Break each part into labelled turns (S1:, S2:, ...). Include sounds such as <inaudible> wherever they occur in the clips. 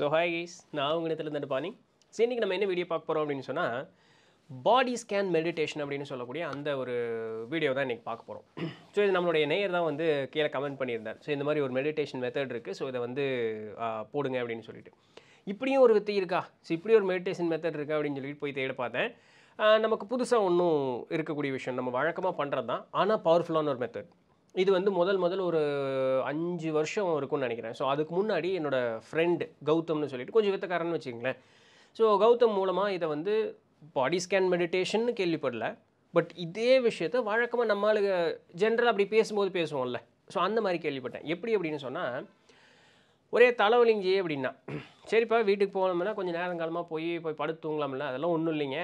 S1: so hi guys நான் உங்கள் இடத்துல இருந்து பாணி சரி இன்றைக்கி நம்ம என்ன வீடியோ பார்க்க போகிறோம் அப்படின்னு சொன்னால் பாடி ஸ்கேன் மெடிடேஷன் அப்படின்னு சொல்லக்கூடிய அந்த ஒரு வீடியோ தான் இன்றைக்கி பார்க்க போகிறோம் ஸோ இது நம்மளுடைய நேயர் தான் வந்து கீழே கமெண்ட் பண்ணியிருந்தார் ஸோ இந்த மாதிரி ஒரு மெடிடேஷன் மெத்தட் இருக்குது ஸோ இதை வந்து போடுங்க அப்படின்னு சொல்லிட்டு இப்படியும் ஒரு வித்தி இருக்கா ஸோ இப்படி ஒரு மெடிடேஷன் மெத்தட் இருக்கா அப்படின்னு சொல்லிட்டு போய் தேட பார்த்தேன் நமக்கு புதுசாக ஒன்றும் இருக்கக்கூடிய விஷயம் நம்ம வழக்கமாக பண்ணுறது தான் ஆனால் பவர்ஃபுல்லான ஒரு மெத்தட் இது வந்து முதல் முதல் ஒரு அஞ்சு வருஷம் இருக்கும்னு நினைக்கிறேன் ஸோ அதுக்கு முன்னாடி என்னோடய ஃப்ரெண்டு கௌதம்னு சொல்லிட்டு கொஞ்சம் வித்தக்காரன்னு வச்சுங்களேன் ஸோ கௌதம் மூலமாக இதை வந்து பாடி ஸ்கேன் மெடிடேஷன் கேள்விப்படல பட் இதே விஷயத்த வழக்கமாக நம்மளுக்கு ஜென்ரல் அப்படி பேசும்போது பேசுவோம்ல ஸோ அந்த மாதிரி கேள்விப்பட்டேன் எப்படி அப்படின்னு சொன்னால் ஒரே தலைவலிஞ்சி அப்படின்னா சரிப்பா வீட்டுக்கு போகணும்னா கொஞ்சம் நேரம் காலமாக போய் போய் படுத்து தூங்கலாம்ல அதெல்லாம் ஒன்றும் இல்லைங்க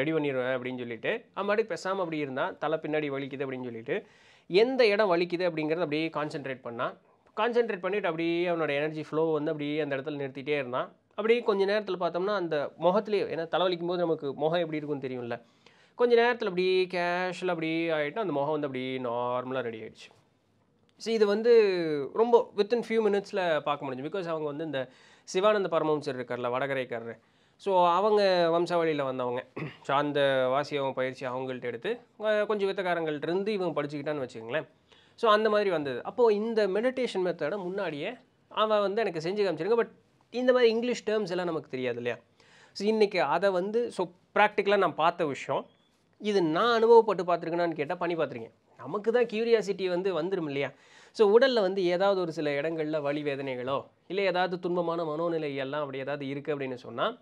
S1: ரெடி பண்ணிடுவேன் அப்படின்னு சொல்லிட்டு அவன் பேசாமல் அப்படி இருந்தால் தலை பின்னாடி வலிக்குது அப்படின்னு சொல்லிட்டு எந்த இடம் வலிக்குது அப்படிங்கிறத அப்படியே கான்சென்ட்ரேட் பண்ணான் கான்சென்ட்ரேட் பண்ணிவிட்டு அப்படியே அவனோட எனர்ஜி ஃப்ளோ வந்து அப்படியே அந்த இடத்துல நிறுத்திட்டே இருந்தான் அப்படியே கொஞ்சம் நேரத்தில் பார்த்தோம்னா அந்த முகத்துலேயே ஏன்னா தலைவலிக்கும் போது நமக்கு முகம் எப்படி இருக்குன்னு தெரியும்ல கொஞ்சம் நேரத்தில் அப்படியே கேஷுவல் அப்படியே ஆகிட்டு அந்த முகம் வந்து அப்படியே நார்மலாக ரெடி ஆகிடுச்சு ஸோ இது வந்து ரொம்ப வித்தின் ஃபியூ மினிட்ஸில் பார்க்க முடிஞ்சு பிகாஸ் அவங்க வந்து இந்த சிவானந்த பரமஹம்சர் இருக்கார்ல வடகரைக்காரர் ஸோ அவங்க வம்சாவளியில் வந்தவங்க ஸோ அந்த வாசியம் பயிற்சி அவங்கள்ட்ட எடுத்து கொஞ்சம் இருந்து இவங்க படிச்சுக்கிட்டான்னு வச்சுக்கோங்களேன் ஸோ அந்த மாதிரி வந்தது அப்போது இந்த மெடிடேஷன் மெத்தடை முன்னாடியே அவன் வந்து எனக்கு செஞ்சு காமிச்சிருங்க பட் இந்த மாதிரி இங்கிலீஷ் டேர்ம்ஸ் எல்லாம் நமக்கு தெரியாது இல்லையா ஸோ இன்றைக்கி அதை வந்து ஸோ ப்ராக்டிக்கலாக நான் பார்த்த விஷயம் இது நான் அனுபவப்பட்டு பார்த்துருக்கேனான்னு கேட்டால் பண்ணி பார்த்துருக்கேன் நமக்கு தான் க்யூரியாசிட்டி வந்து வந்துடும் இல்லையா ஸோ உடலில் வந்து ஏதாவது ஒரு சில இடங்களில் வழி வேதனைகளோ இல்லை ஏதாவது துன்பமான மனோநிலையெல்லாம் அப்படி ஏதாவது இருக்குது அப்படின்னு சொன்னால்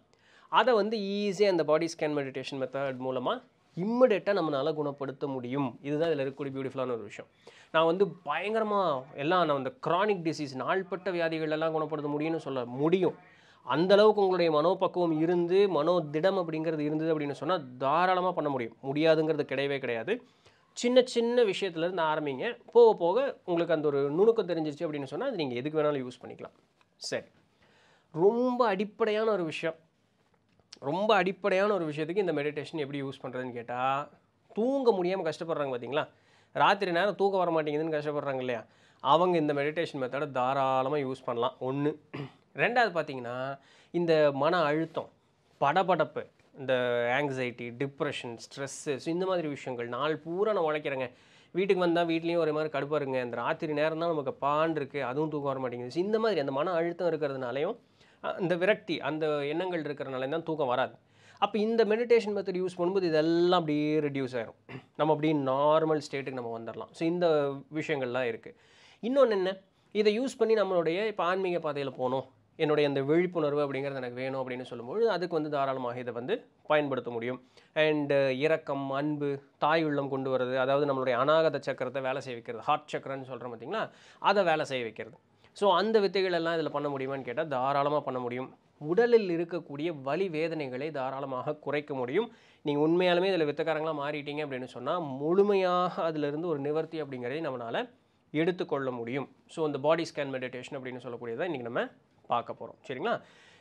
S1: அதை வந்து ஈஸியாக இந்த பாடி ஸ்கேன் மெடிடேஷன் மெத்தட் மூலமாக இம்மிடியட்டாக நம்மளால் குணப்படுத்த முடியும் இதுதான் இதில் இருக்கக்கூடிய பியூட்டிஃபுல்லான ஒரு விஷயம் நான் வந்து பயங்கரமாக எல்லாம் நான் அந்த க்ரானிக் டிசீஸ் நாள்பட்ட வியாதிகளெல்லாம் குணப்படுத்த முடியும்னு சொல்ல முடியும் அந்தளவுக்கு உங்களுடைய மனோபக்குவம் இருந்து மனோ திடம் அப்படிங்கிறது இருந்தது அப்படின்னு சொன்னால் தாராளமாக பண்ண முடியும் முடியாதுங்கிறது கிடையவே கிடையாது சின்ன சின்ன விஷயத்துலேருந்து ஆரம்பிங்க போக போக உங்களுக்கு அந்த ஒரு நுணுக்கம் தெரிஞ்சிருச்சு அப்படின்னு சொன்னால் அது நீங்கள் எதுக்கு வேணாலும் யூஸ் பண்ணிக்கலாம் சரி ரொம்ப அடிப்படையான ஒரு விஷயம் ரொம்ப அடிப்படையான ஒரு விஷயத்துக்கு இந்த மெடிடேஷன் எப்படி யூஸ் பண்ணுறதுன்னு கேட்டால் தூங்க முடியாமல் கஷ்டப்படுறாங்க பார்த்தீங்களா ராத்திரி நேரம் தூக்க வர மாட்டேங்குதுன்னு கஷ்டப்படுறாங்க இல்லையா அவங்க இந்த மெடிடேஷன் மெத்தடை தாராளமாக யூஸ் பண்ணலாம் ஒன்று ரெண்டாவது பார்த்திங்கன்னா இந்த மன அழுத்தம் படபடப்பு இந்த ஆங்ஸைட்டி டிப்ரெஷன் ஸ்ட்ரெஸ்ஸு இந்த மாதிரி விஷயங்கள் நாள் பூரா நான் உழைக்கிறேங்க வீட்டுக்கு வந்தால் வீட்லேயும் ஒரு மாதிரி கடுப்பாருங்க இந்த ராத்திரி நேரம் தான் நமக்கு பான் இருக்குது அதுவும் தூக்க வர மாட்டேங்குது இந்த மாதிரி அந்த மன அழுத்தம் இருக்கிறதுனாலையும் அந்த விரக்தி அந்த எண்ணங்கள் இருக்கிறனால தான் தூக்கம் வராது அப்போ இந்த மெடிடேஷன் மெத்தட் யூஸ் பண்ணும்போது இதெல்லாம் அப்படியே ரெடியூஸ் ஆகிரும் நம்ம அப்படியே நார்மல் ஸ்டேட்டுக்கு நம்ம வந்துடலாம் ஸோ இந்த விஷயங்கள்லாம் இருக்குது இன்னொன்று என்ன இதை யூஸ் பண்ணி நம்மளுடைய இப்போ ஆன்மீக பாதையில் போகணும் என்னுடைய அந்த விழிப்புணர்வு அப்படிங்கிறது எனக்கு வேணும் அப்படின்னு சொல்லும்போது அதுக்கு வந்து தாராளமாக இதை வந்து பயன்படுத்த முடியும் அண்டு இரக்கம் அன்பு தாய் உள்ளம் கொண்டு வர்றது அதாவது நம்மளுடைய அநாகத சக்கரத்தை வேலை செய்ய வைக்கிறது ஹார்ட் சக்கரன்னு சொல்கிறோம் பார்த்திங்கன்னா அதை வேலை செய்ய வைக்கிறது ஸோ அந்த வித்தைகள் எல்லாம் இதில் பண்ண முடியுமான்னு கேட்டால் தாராளமாக பண்ண முடியும் உடலில் இருக்கக்கூடிய வலி வேதனைகளை தாராளமாக குறைக்க முடியும் நீங்கள் உண்மையாலுமே இதில் வித்தக்காரங்களாக மாறிட்டீங்க அப்படின்னு சொன்னால் முழுமையாக அதிலிருந்து ஒரு நிவர்த்தி அப்படிங்கிறதை நம்மளால் எடுத்துக்கொள்ள முடியும் ஸோ இந்த பாடி ஸ்கேன் மெடிடேஷன் அப்படின்னு சொல்லக்கூடியதை இன்றைக்கி நம்ம பார்க்க போகிறோம் சரிங்களா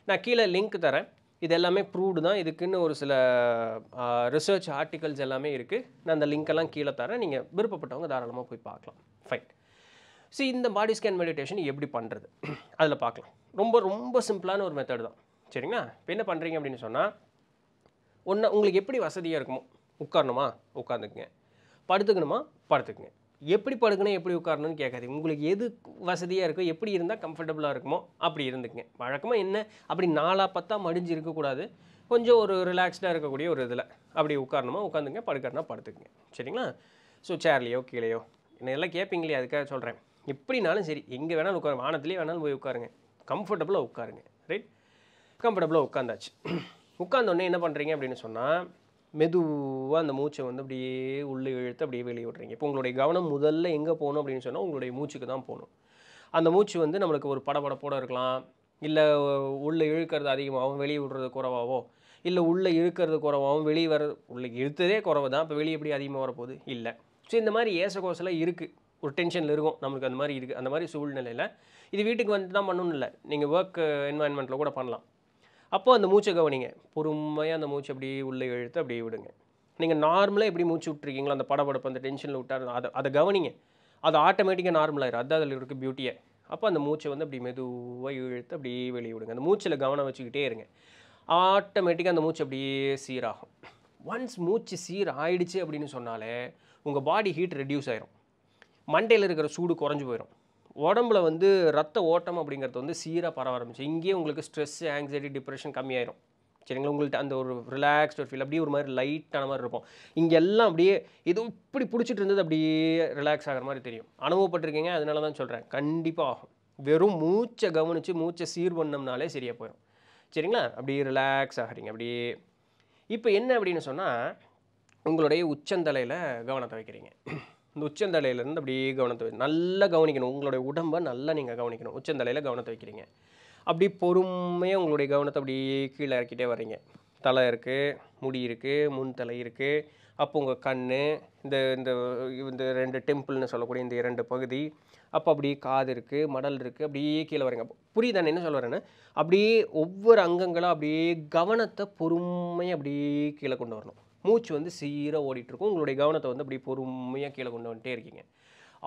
S1: நான் கீழே லிங்க் தரேன் இது எல்லாமே ப்ரூவ்டு தான் இதுக்குன்னு ஒரு சில ரிசர்ச் ஆர்டிகல்ஸ் எல்லாமே இருக்குது நான் அந்த லிங்க்கெல்லாம் கீழே தரேன் நீங்கள் விருப்பப்பட்டவங்க தாராளமாக போய் பார்க்கலாம் ஃபைன் ஸோ இந்த பாடி ஸ்கேன் மெடிடேஷன் எப்படி பண்ணுறது அதில் பார்க்கலாம் ரொம்ப ரொம்ப சிம்பிளான ஒரு மெத்தட் தான் சரிங்களா இப்போ என்ன பண்ணுறீங்க அப்படின்னு சொன்னால் ஒன்று உங்களுக்கு எப்படி வசதியாக இருக்குமோ உட்காரணுமா உட்காந்துக்குங்க படுத்துக்கணுமா படுத்துக்குங்க எப்படி படுக்கணும் எப்படி உட்காரணும்னு கேட்காது உங்களுக்கு எது வசதியாக இருக்கோ எப்படி இருந்தால் கம்ஃபர்டபுளாக இருக்குமோ அப்படி இருந்துக்குங்க வழக்கமாக என்ன அப்படி நாலாக பத்தா மடிஞ்சு இருக்கக்கூடாது கொஞ்சம் ஒரு ரிலாக்ஸ்டாக இருக்கக்கூடிய ஒரு இதில் அப்படி உட்காரணுமா உட்காந்துங்க படுக்கிறனா படுத்துக்குங்க சரிங்களா ஸோ சேர்லையோ கீழேயோ என்ன எல்லாம் கேட்பீங்களே அதுக்காக சொல்கிறேன் எப்படினாலும் சரி எங்கே வேணாலும் உட்காரு வானத்துலேயே வேணாலும் போய் உட்காருங்க கம்ஃபர்டபுளாக உட்காருங்க ரைட் கம்ஃபர்டபுளாக உட்காந்தாச்சு <clears throat> உட்காந்தோடனே என்ன பண்ணுறீங்க அப்படின்னு சொன்னால் மெதுவாக அந்த மூச்சை வந்து அப்படியே உள்ளே இழுத்து அப்படியே வெளியே விட்றீங்க இப்போ உங்களுடைய கவனம் முதல்ல எங்கே போகணும் அப்படின்னு சொன்னால் உங்களுடைய மூச்சுக்கு தான் போகணும் அந்த மூச்சு வந்து நம்மளுக்கு ஒரு படபடப்போட இருக்கலாம் இல்லை உள்ளே இழுக்கிறது அதிகமாகவும் வெளியே விடுறது குறவாவோ இல்லை உள்ளே இழுக்கிறது குறவாகவும் வெளியே வர உள்ளே இழுத்ததே குறவு தான் இப்போ வெளியே எப்படி அதிகமாக வரப்போகுது இல்லை ஸோ இந்த மாதிரி ஏசகோசலாம் இருக்குது ஒரு டென்ஷனில் இருக்கும் நம்மளுக்கு அந்த மாதிரி இருக்குது அந்த மாதிரி சூழ்நிலையில் இது வீட்டுக்கு வந்து தான் பண்ணணும் இல்லை நீங்கள் ஒர்க் என்வாயன்மெண்ட்டில் கூட பண்ணலாம் அப்போது அந்த மூச்சை கவனிங்க பொறுமையாக அந்த மூச்சு அப்படியே உள்ளே இழுத்து அப்படியே விடுங்க நீங்கள் நார்மலாக எப்படி மூச்சு விட்ருக்கீங்களோ அந்த படப்படப்பு அந்த டென்ஷனில் விட்டார் அதை அதை கவனிங்க அது ஆட்டோமேட்டிக்காக நார்மலாகிடும் அது அதில் இருக்க பியூட்டியை அப்போ அந்த மூச்சை வந்து அப்படி மெதுவாக இழுத்து அப்படியே வெளியே விடுங்க அந்த மூச்சில் கவனம் வச்சுக்கிட்டே இருங்க ஆட்டோமேட்டிக்காக அந்த மூச்சு அப்படியே சீராகும் ஒன்ஸ் மூச்சு சீர் ஆயிடுச்சு அப்படின்னு சொன்னாலே உங்கள் பாடி ஹீட் ரெடியூஸ் ஆயிரும் மண்டையில் இருக்கிற சூடு குறைஞ்சி போயிடும் உடம்புல வந்து ரத்த ஓட்டம் அப்படிங்கிறது வந்து சீராக பரவ ஆரம்பிச்சு இங்கேயே உங்களுக்கு ஸ்ட்ரெஸ் ஆங்ஸைட்டி டிப்ரெஷன் கம்மியாயிரும் சரிங்களா உங்கள்கிட்ட அந்த ஒரு ரிலாக்ஸ்ட் ஒரு ஃபீல் அப்படியே ஒரு மாதிரி லைட்டான மாதிரி இருப்போம் இங்கே எல்லாம் அப்படியே இது இப்படி பிடிச்சிட்டு இருந்தது அப்படியே ரிலாக்ஸ் ஆகிற மாதிரி தெரியும் அனுபவப்பட்டிருக்கீங்க அதனால தான் சொல்கிறேன் கண்டிப்பாக ஆகும் வெறும் மூச்சை கவனித்து மூச்சை சீர் பண்ணோம்னாலே சரியாக போயிடும் சரிங்களா அப்படியே ரிலாக்ஸ் ஆகிறீங்க அப்படியே இப்போ என்ன அப்படின்னு சொன்னால் உங்களுடைய உச்சந்தலையில் கவனத்தை வைக்கிறீங்க இந்த உச்சந்தலையிலேருந்து அப்படியே கவனத்தை நல்லா கவனிக்கணும் உங்களுடைய உடம்பை நல்லா நீங்கள் கவனிக்கணும் உச்சந்தலையில் கவனத்தை வைக்கிறீங்க அப்படி பொறுமையாக உங்களுடைய கவனத்தை அப்படியே கீழே இறக்கிட்டே வரீங்க தலை இருக்குது முடி இருக்குது முன் தலை இருக்குது அப்போ உங்கள் கண் இந்த இந்த இந்த ரெண்டு டெம்பிள்னு சொல்லக்கூடிய இந்த இரண்டு பகுதி அப்போ அப்படியே காது இருக்குது மடல் இருக்குது அப்படியே கீழே வரீங்க புரியுதானே என்ன சொல்ல வரேன்னு அப்படியே ஒவ்வொரு அங்கங்களும் அப்படியே கவனத்தை பொறுமையாக அப்படியே கீழே கொண்டு வரணும் மூச்சு வந்து சீராக ஓடிட்டுருக்கும் உங்களுடைய கவனத்தை வந்து அப்படி பொறுமையாக கீழே கொண்டு வந்துட்டே இருக்கீங்க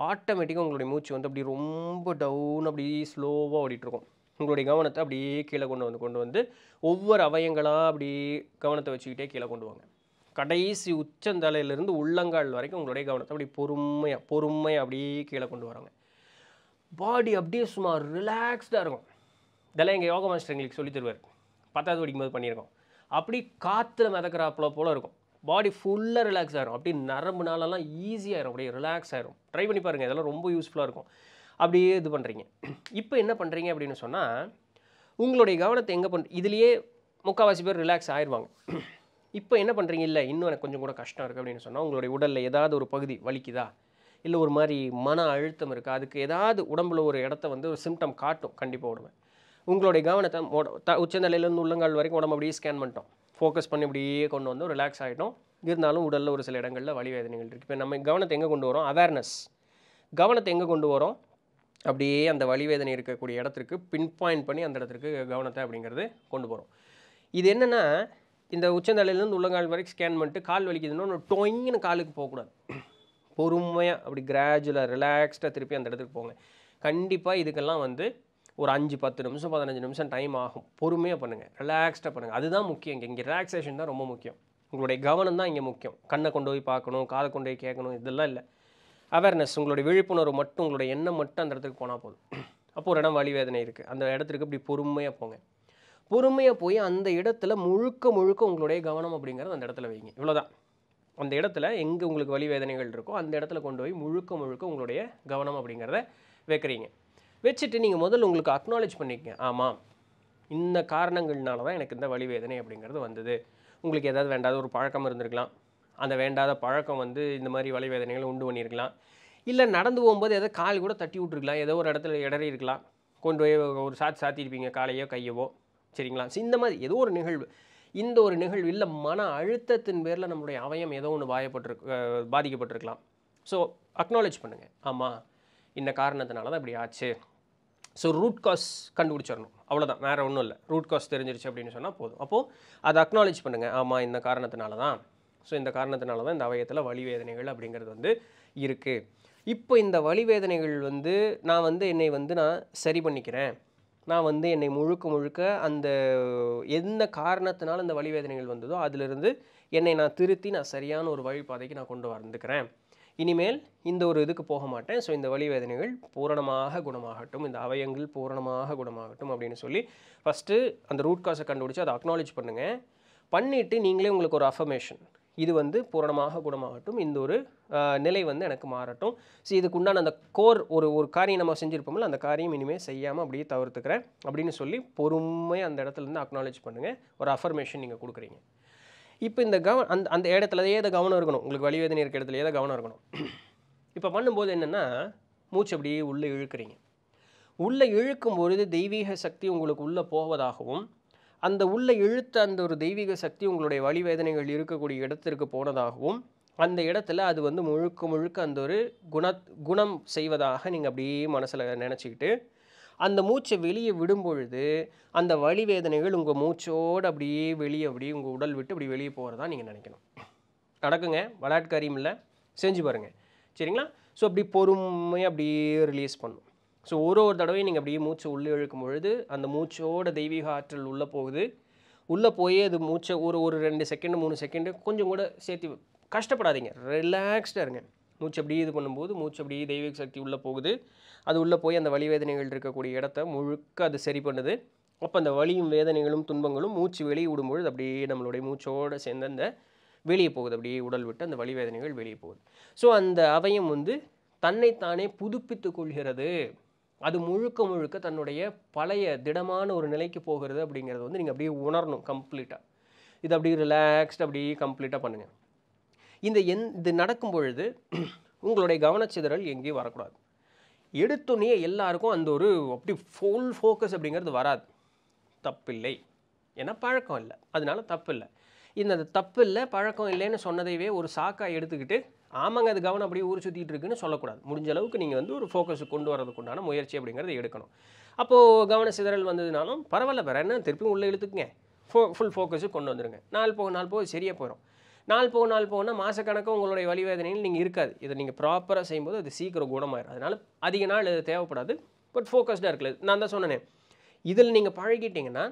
S1: ஆட்டோமேட்டிக்காக உங்களுடைய மூச்சு வந்து அப்படி ரொம்ப டவுன் அப்படி ஸ்லோவாக ஓடிட்டுருக்கும் உங்களுடைய கவனத்தை அப்படியே கீழே கொண்டு வந்து கொண்டு வந்து ஒவ்வொரு அவயங்களாக அப்படி கவனத்தை வச்சுக்கிட்டே கீழே கொண்டு வாங்க கடைசி உச்சந்தலையிலேருந்து உள்ளங்கால் வரைக்கும் உங்களுடைய கவனத்தை அப்படி பொறுமையாக பொறுமையாக அப்படியே கீழே கொண்டு வராங்க பாடி அப்படியே சும்மா ரிலாக்ஸ்டாக இருக்கும் இதெல்லாம் எங்கள் யோகா மாஸ்டர் எங்களுக்கு சொல்லி தருவார் பத்தாவது படிக்கும்போது பண்ணியிருக்கோம் அப்படி காற்றுல மிதக்கிறாப்புல போல் இருக்கும் பாடி ஃபுல்லாக ரிலாக்ஸ் ஆகிரும் அப்படி நரம்பு நாளெல்லாம் ஈஸியாகிடும் அப்படியே ரிலாக்ஸ் ஆகிரும் ட்ரை பண்ணி பாருங்கள் இதெல்லாம் ரொம்ப யூஸ்ஃபுல்லாக இருக்கும் அப்படியே இது பண்ணுறீங்க இப்போ என்ன பண்ணுறீங்க அப்படின்னு சொன்னால் உங்களுடைய கவனத்தை எங்கே பண்ணுற இதுலேயே முக்கால்வாசி பேர் ரிலாக்ஸ் ஆயிடுவாங்க இப்போ என்ன பண்ணுறீங்க இல்லை இன்னும் எனக்கு கொஞ்சம் கூட கஷ்டம் இருக்குது அப்படின்னு சொன்னால் உங்களுடைய உடலில் ஏதாவது ஒரு பகுதி வலிக்குதா இல்லை ஒரு மாதிரி மன அழுத்தம் இருக்கா அதுக்கு ஏதாவது உடம்புல ஒரு இடத்த வந்து ஒரு சிம்டம் காட்டும் கண்டிப்பாக உடம்பு உங்களுடைய கவனத்தை மொட உச்சநிலையிலேருந்து உள்ளங்கால் வரைக்கும் உடம்பு அப்படியே ஸ்கேன் பண்ணிட்டோம் ஃபோக்கஸ் பண்ணி இப்படியே கொண்டு வந்து ரிலாக்ஸ் ஆகிட்டோம் இருந்தாலும் உடலில் ஒரு சில இடங்களில் வழிவேதனைகள் இருக்குது இப்போ நம்ம கவனத்தை எங்கே கொண்டு வரோம் அவேர்னஸ் கவனத்தை எங்கே கொண்டு வரோம் அப்படியே அந்த வழிவேதனை இருக்கக்கூடிய இடத்திற்கு பின் பாயிண்ட் பண்ணி அந்த இடத்துக்கு கவனத்தை அப்படிங்கிறது கொண்டு போகிறோம் இது என்னென்னா இந்த உச்சந்தலையிலேருந்து உள்ளங்கால் வரைக்கும் ஸ்கேன் பண்ணிட்டு கால் வலிக்குதுன்னு ஒன்று டொயின்னு காலுக்கு போகக்கூடாது பொறுமையாக அப்படி கிராஜுவலாக ரிலாக்ஸ்டாக திருப்பி அந்த இடத்துக்கு போங்க கண்டிப்பாக இதுக்கெல்லாம் வந்து ஒரு அஞ்சு பத்து நிமிஷம் பதினஞ்சு நிமிஷம் டைம் ஆகும் பொறுமையாக பண்ணுங்கள் ரிலாக்ஸ்டாக பண்ணுங்கள் அதுதான் முக்கியம் இங்கே இங்கே ரிலாக்ஸேஷன் தான் ரொம்ப முக்கியம் உங்களுடைய கவனம் தான் இங்கே முக்கியம் கண்ணை கொண்டு போய் பார்க்கணும் காதை கொண்டு போய் கேட்கணும் இதெல்லாம் இல்லை அவேர்னஸ் உங்களுடைய விழிப்புணர்வு மட்டும் உங்களுடைய எண்ணம் மட்டும் அந்த இடத்துக்கு போனால் போதும் அப்போ ஒரு இடம் வழி வேதனை இருக்குது அந்த இடத்துக்கு இப்படி பொறுமையாக போங்க பொறுமையாக போய் அந்த இடத்துல முழுக்க முழுக்க உங்களுடைய கவனம் அப்படிங்கிறது அந்த இடத்துல வைங்க இவ்வளோதான் அந்த இடத்துல எங்கே உங்களுக்கு வழி வேதனைகள் இருக்கோ அந்த இடத்துல கொண்டு போய் முழுக்க முழுக்க உங்களுடைய கவனம் அப்படிங்கிறத வைக்கிறீங்க வச்சுட்டு நீங்கள் முதல்ல உங்களுக்கு அக்னாலேஜ் பண்ணிக்கங்க ஆமாம் இந்த காரணங்கள்னால தான் எனக்கு இந்த வேதனை அப்படிங்கிறது வந்தது உங்களுக்கு ஏதாவது வேண்டாத ஒரு பழக்கம் இருந்திருக்கலாம் அந்த வேண்டாத பழக்கம் வந்து இந்த மாதிரி வழிவேதனைகளை உண்டு பண்ணியிருக்கலாம் இல்லை நடந்து போகும்போது ஏதோ கால் கூட தட்டி விட்ருக்கலாம் ஏதோ ஒரு இடத்துல இடறி இருக்கலாம் கொண்டு போய் ஒரு சாத்தி சாத்திருப்பீங்க காலையோ கையவோ சரிங்களா இந்த மாதிரி ஏதோ ஒரு நிகழ்வு இந்த ஒரு நிகழ்வு இல்லை மன அழுத்தத்தின் பேரில் நம்மளுடைய அவயம் ஏதோ ஒன்று பாயப்பட்டிருக்கு பாதிக்கப்பட்டிருக்கலாம் ஸோ அக்னாலேஜ் பண்ணுங்கள் ஆமாம் இந்த காரணத்தினால தான் இப்படி ஆச்சு ஸோ ரூட் காஸ் கண்டுபிடிச்சிடணும் அவ்வளோதான் வேறு ஒன்றும் இல்லை ரூட் காஸ் தெரிஞ்சிருச்சு அப்படின்னு சொன்னால் போதும் அப்போது அதை அக்னாலேஜ் பண்ணுங்கள் ஆமாம் இந்த காரணத்தினால தான் ஸோ இந்த காரணத்தினால தான் இந்த அவயத்தில் வேதனைகள் அப்படிங்கிறது வந்து இருக்குது இப்போ இந்த வேதனைகள் வந்து நான் வந்து என்னை வந்து நான் சரி பண்ணிக்கிறேன் நான் வந்து என்னை முழுக்க முழுக்க அந்த எந்த காரணத்தினால இந்த வேதனைகள் வந்ததோ அதிலிருந்து என்னை நான் திருத்தி நான் சரியான ஒரு வழிபாதைக்கு நான் கொண்டு வந்துக்கிறேன் இனிமேல் இந்த ஒரு இதுக்கு போக மாட்டேன் ஸோ இந்த வலி வேதனைகள் பூரணமாக குணமாகட்டும் இந்த அவயங்கள் பூரணமாக குணமாகட்டும் அப்படின்னு சொல்லி ஃபஸ்ட்டு அந்த ரூட் காசை கண்டுபிடிச்சி அதை அக்னாலேஜ் பண்ணுங்கள் பண்ணிவிட்டு நீங்களே உங்களுக்கு ஒரு அஃபர்மேஷன் இது வந்து பூரணமாக குணமாகட்டும் இந்த ஒரு நிலை வந்து எனக்கு மாறட்டும் ஸோ இதுக்கு உண்டான அந்த கோர் ஒரு ஒரு காரியம் நம்ம செஞ்சுருப்போம்ல அந்த காரியம் இனிமேல் செய்யாமல் அப்படியே தவிர்த்துக்கிறேன் அப்படின்னு சொல்லி பொறுமையாக அந்த இடத்துலேருந்து அக்னாலேஜ் பண்ணுங்கள் ஒரு அஃபர்மேஷன் நீங்கள் கொடுக்குறீங்க இப்போ இந்த கவனம் அந்த அந்த இடத்துல தான் கவனம் இருக்கணும் உங்களுக்கு வலிவேதனை இருக்கிற இடத்துலையே தான் கவனம் இருக்கணும் இப்போ பண்ணும்போது என்னென்னா மூச்சு அப்படியே உள்ளே இழுக்கிறீங்க உள்ளே இழுக்கும் பொழுது தெய்வீக சக்தி உங்களுக்கு உள்ளே போவதாகவும் அந்த உள்ளே இழுத்த அந்த ஒரு தெய்வீக சக்தி உங்களுடைய வழிவேதனைகள் இருக்கக்கூடிய இடத்திற்கு போனதாகவும் அந்த இடத்துல அது வந்து முழுக்க முழுக்க அந்த ஒரு குண குணம் செய்வதாக நீங்கள் அப்படியே மனசில் நினச்சிக்கிட்டு அந்த மூச்சை வெளியே விடும் பொழுது அந்த வழி வேதனைகள் உங்கள் மூச்சோடு அப்படியே வெளியே அப்படியே உங்கள் உடல் விட்டு அப்படி வெளியே போகிறதா நீங்கள் நினைக்கணும் நடக்குங்க விளையாட்டு இல்லை செஞ்சு பாருங்கள் சரிங்களா ஸோ அப்படி பொறுமையாக அப்படியே ரிலீஸ் பண்ணும் ஸோ ஒரு ஒரு தடவையும் நீங்கள் அப்படியே மூச்சை உள்ளே இழுக்கும் பொழுது அந்த மூச்சோட தெய்வீக ஆற்றல் உள்ளே போகுது உள்ளே போய் அது மூச்சை ஒரு ஒரு ரெண்டு செகண்டு மூணு செகண்டு கொஞ்சம் கூட சேர்த்து கஷ்டப்படாதீங்க ரிலாக்ஸ்டாக இருங்க மூச்சு அப்படியே இது பண்ணும்போது மூச்சு அப்படியே தெய்வீக சக்தி உள்ளே போகுது அது உள்ளே போய் அந்த வலி வேதனைகள் இருக்கக்கூடிய இடத்த முழுக்க அது சரி பண்ணுது அப்போ அந்த வலியும் வேதனைகளும் துன்பங்களும் மூச்சு வெளியே விடும்பொழுது அப்படியே நம்மளுடைய மூச்சோடு சேர்ந்து அந்த வெளியே போகுது அப்படியே உடல் விட்டு அந்த வலி வேதனைகள் வெளியே போகுது ஸோ அந்த அவயம் வந்து தன்னைத்தானே புதுப்பித்து கொள்கிறது அது முழுக்க முழுக்க தன்னுடைய பழைய திடமான ஒரு நிலைக்கு போகிறது அப்படிங்கிறது வந்து நீங்கள் அப்படியே உணரணும் கம்ப்ளீட்டாக இது அப்படியே ரிலாக்ஸ்ட் அப்படியே கம்ப்ளீட்டாக பண்ணுங்கள் இந்த எந் இது நடக்கும் பொழுது உங்களுடைய கவனச்சிதறல் எங்கேயும் வரக்கூடாது எடுத்தோன்னே எல்லாருக்கும் அந்த ஒரு அப்படி ஃபுல் ஃபோக்கஸ் அப்படிங்கிறது வராது தப்பில்லை ஏன்னா பழக்கம் இல்லை அதனால தப்பு இல்லை இந்த தப்பு இல்லை பழக்கம் இல்லைன்னு சொன்னதையவே ஒரு சாக்காக எடுத்துக்கிட்டு ஆமாங்க அது கவனம் அப்படியே ஊர் சுற்றிட்டு இருக்குன்னு சொல்லக்கூடாது முடிஞ்ச அளவுக்கு நீங்கள் வந்து ஒரு ஃபோக்கஸ் கொண்டு வரதுக்குண்டான முயற்சி அப்படிங்கிறத எடுக்கணும் அப்போது கவன சிதறல் வந்ததுனாலும் பரவாயில்ல வேறு என்ன திருப்பியும் உள்ளே இழுத்துக்குங்க ஃபோ ஃபுல் ஃபோக்கஸு கொண்டு வந்துடுங்க நாள் போக நாள் போக சரியாக போயிடும் நாள் போக நாள் போகணும் மாதக்கணக்காக உங்களுடைய வழிவேதனையில் நீங்கள் இருக்காது இதை நீங்கள் ப்ராப்பராக செய்யும்போது அது சீக்கிரம் குணமாயிடும் அதனால் அதிக நாள் இது தேவைப்படாது பட் ஃபோக்கஸ்டாக இருக்குது நான் தான் சொன்னேன் இதில் நீங்கள் பழகிட்டிங்கன்னா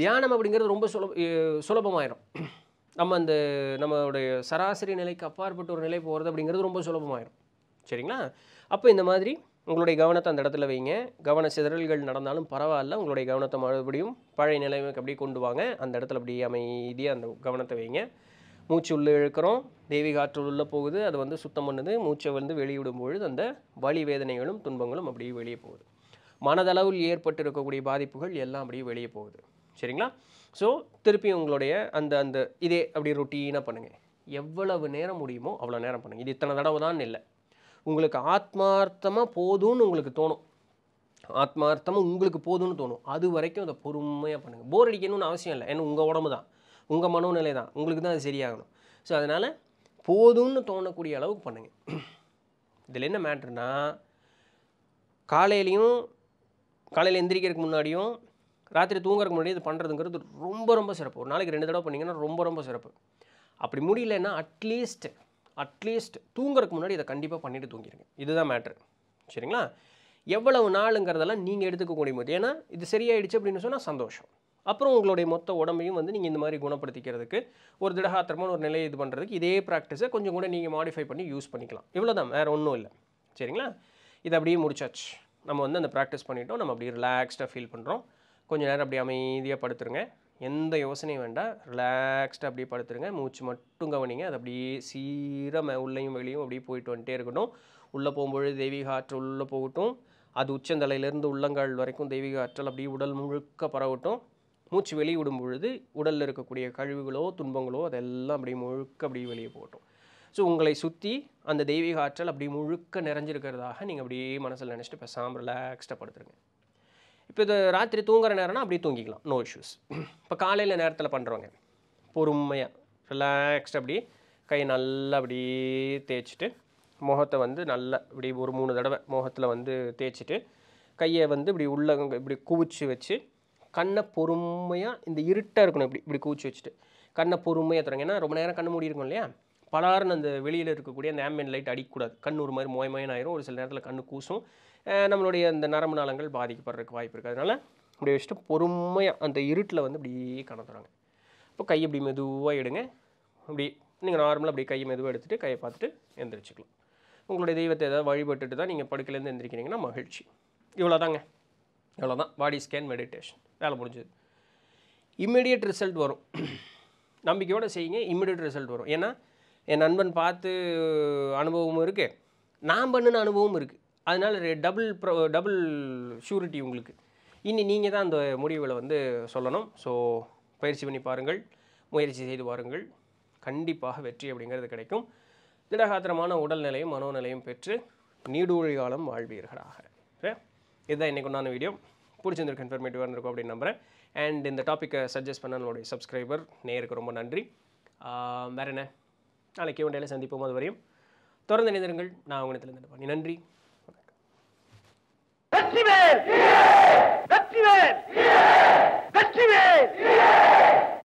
S1: தியானம் அப்படிங்கிறது ரொம்ப சுலப சுலபமாயிடும் நம்ம அந்த நம்மளுடைய சராசரி நிலைக்கு அப்பாற்பட்ட ஒரு நிலை போகிறது அப்படிங்கிறது ரொம்ப சுலபமாயிடும் சரிங்களா அப்போ இந்த மாதிரி உங்களுடைய கவனத்தை அந்த இடத்துல வைங்க கவன சிதறல்கள் நடந்தாலும் பரவாயில்ல உங்களுடைய கவனத்தை மறுபடியும் பழைய நிலைமைக்கு அப்படியே கொண்டு வாங்க அந்த இடத்துல அப்படியே அமைதியாக அந்த கவனத்தை வைங்க மூச்சு உள்ளே இழுக்கிறோம் தேவி காற்று உள்ளே போகுது அது வந்து சுத்தம் பண்ணுது மூச்சை வந்து வெளியிடும் பொழுது அந்த வலி வேதனைகளும் துன்பங்களும் அப்படியே வெளியே போகுது மனதளவில் ஏற்பட்டு இருக்கக்கூடிய பாதிப்புகள் எல்லாம் அப்படியே வெளியே போகுது சரிங்களா ஸோ திருப்பி உங்களுடைய அந்த அந்த இதே அப்படி ரொட்டீனாக பண்ணுங்கள் எவ்வளவு நேரம் முடியுமோ அவ்வளோ நேரம் பண்ணுங்கள் இது இத்தனை தடவை தான் இல்லை உங்களுக்கு ஆத்மார்த்தமாக போதும்னு உங்களுக்கு தோணும் ஆத்மார்த்தமாக உங்களுக்கு போதும்னு தோணும் அது வரைக்கும் அதை பொறுமையாக பண்ணுங்கள் போர் அடிக்கணும்னு அவசியம் இல்லை ஏன்னா உங்கள் உடம்பு தான் உங்கள் மனோநிலை தான் உங்களுக்கு தான் அது சரியாகணும் ஸோ அதனால் போதும்னு தோணக்கூடிய அளவுக்கு பண்ணுங்கள் இதில் என்ன மேட்ருனா காலையிலையும் காலையில் எந்திரிக்கிறதுக்கு முன்னாடியும் ராத்திரி தூங்குறதுக்கு முன்னாடி இது பண்ணுறதுங்கிறது ரொம்ப ரொம்ப சிறப்பு ஒரு நாளைக்கு ரெண்டு தடவை பண்ணிங்கன்னா ரொம்ப ரொம்ப சிறப்பு அப்படி முடியலன்னா அட்லீஸ்ட் அட்லீஸ்ட் தூங்குறதுக்கு முன்னாடி இதை கண்டிப்பாக பண்ணிவிட்டு தூங்கிடுங்க இதுதான் மேட்ரு சரிங்களா எவ்வளவு நாளுங்கிறதெல்லாம் நீங்கள் எடுத்துக்க முடியும் ஏன்னா இது சரியாயிடுச்சு அப்படின்னு சொன்னால் சந்தோஷம் அப்புறம் உங்களுடைய மொத்த உடம்பையும் வந்து நீங்கள் இந்த மாதிரி குணப்படுத்திக்கிறதுக்கு ஒரு திடகாத்திரமான ஒரு நிலையை இது பண்ணுறதுக்கு இதே ப்ராக்டிஸை கொஞ்சம் கூட நீங்கள் மாடிஃபை பண்ணி யூஸ் பண்ணிக்கலாம் இவ்வளோதான் வேறு ஒன்றும் இல்லை சரிங்களா இது அப்படியே முடிச்சாச்சு நம்ம வந்து அந்த ப்ராக்டிஸ் பண்ணிட்டோம் நம்ம அப்படியே ரிலாக்ஸ்டாக ஃபீல் பண்ணுறோம் கொஞ்சம் நேரம் அப்படியே அமைதியாக படுத்துருங்க எந்த யோசனையும் வேண்டாம் ரிலாக்ஸ்டாக அப்படியே படுத்துருங்க மூச்சு மட்டும் கவனிங்க அது அப்படியே சீரமாக உள்ளேயும் வெளியும் அப்படியே போயிட்டு வந்துட்டே இருக்கட்டும் உள்ளே போகும்பொழுது தெய்வீக ஆற்றல் உள்ளே போகட்டும் அது உச்சந்தலையிலேருந்து உள்ளங்கால் வரைக்கும் தெய்வீக ஆற்றல் அப்படியே உடல் முழுக்க பரவட்டும் மூச்சு வெளியிடும் பொழுது உடலில் இருக்கக்கூடிய கழிவுகளோ துன்பங்களோ அதெல்லாம் அப்படி முழுக்க அப்படியே வெளியே போட்டோம் ஸோ உங்களை சுற்றி அந்த தெய்வீக ஆற்றல் அப்படி முழுக்க நிறைஞ்சிருக்கிறதாக நீங்கள் அப்படியே மனசில் நினச்சிட்டு பேசாமல் ரிலாக்ஸ்டாக படுத்துருங்க இப்போ இது ராத்திரி தூங்குற நேரம்னா அப்படியே தூங்கிக்கலாம் நோ இஷ்யூஸ் இப்போ காலையில் நேரத்தில் பண்ணுறவங்க பொறுமையாக ரிலாக்ஸ்டாக அப்படி கை நல்லா அப்படியே தேய்ச்சிட்டு முகத்தை வந்து நல்லா இப்படி ஒரு மூணு தடவை முகத்தில் வந்து தேய்ச்சிட்டு கையை வந்து இப்படி உள்ள இப்படி குவிச்சு வச்சு கண்ணை பொறுமையாக இந்த இருட்டாக இருக்கணும் இப்படி இப்படி கூச்சி வச்சுட்டு கண்ணை பொறுமையாக தரங்க ஏன்னா ரொம்ப நேரம் கண்ணு மூடி இருக்கும் இல்லையா பலாருன்னு அந்த வெளியில் இருக்கக்கூடிய அந்த ஆம்பியன் லைட் அடிக்கக்கூடாது கண் ஒரு மாதிரி மோயமயன் ஆயிரும் ஒரு சில நேரத்தில் கண்ணு கூசும் நம்மளுடைய அந்த நரம்பு நாளங்கள் பாதிக்கப்படுறதுக்கு வாய்ப்பு இருக்குது அதனால் இப்படி வச்சுட்டு பொறுமையாக அந்த இருட்டில் வந்து இப்படியே கணத்துறாங்க இப்போ கை இப்படி மெதுவாக எடுங்க அப்படி நீங்கள் நார்மலாக அப்படி கையை மெதுவாக எடுத்துகிட்டு கையை பார்த்துட்டு எந்திரிச்சிக்கலாம் உங்களுடைய தெய்வத்தை ஏதாவது வழிபட்டுட்டு தான் நீங்கள் படுக்கையிலேருந்து எந்திரிக்கிறீங்கன்னா மகிழ்ச்சி இவ்வளோதாங்க இவ்வளோதான் பாடி ஸ்கேன் மெடிடேஷன் வேலை முடிஞ்சது இம்மிடியட் ரிசல்ட் வரும் நம்பிக்கையோடு செய்யுங்க இம்மிடியட் ரிசல்ட் வரும் ஏன்னா என் நண்பன் பார்த்து அனுபவமும் இருக்குது நான் பண்ணின அனுபவமும் இருக்குது அதனால் டபுள் ப்ரோ டபுள் ஷூரிட்டி உங்களுக்கு இனி நீங்கள் தான் அந்த முடிவுகளை வந்து சொல்லணும் ஸோ பயிற்சி பண்ணி பாருங்கள் முயற்சி செய்து பாருங்கள் கண்டிப்பாக வெற்றி அப்படிங்கிறது கிடைக்கும் திடகாத்திரமான உடல்நிலையும் மனோநிலையும் பெற்று நீடூழி காலம் வாழ்வீர்களாக இதுதான் இன்றைக்கு உண்டான வீடியோ பிடிச்சிருந்திருக்கு இன்ஃபர்மேட்டிவாக இருக்கும் அப்படின்னு நம்புகிறேன் அண்ட் இந்த டாப்பிக்கை சஜஸ்ட் பண்ண நம்மளுடைய சப்ஸ்கிரைபர் நேருக்கு ரொம்ப நன்றி வேற என்ன நாளைக்கு ஒன்றையில் சந்திப்போம் அது வரையும் தொடர்ந்து இணைந்திருங்கள் நான் தெரிந்து பண்ணி நன்றி வணக்கம் வெற்றிவேல் வெற்றிவேல் வெற்றிவேல்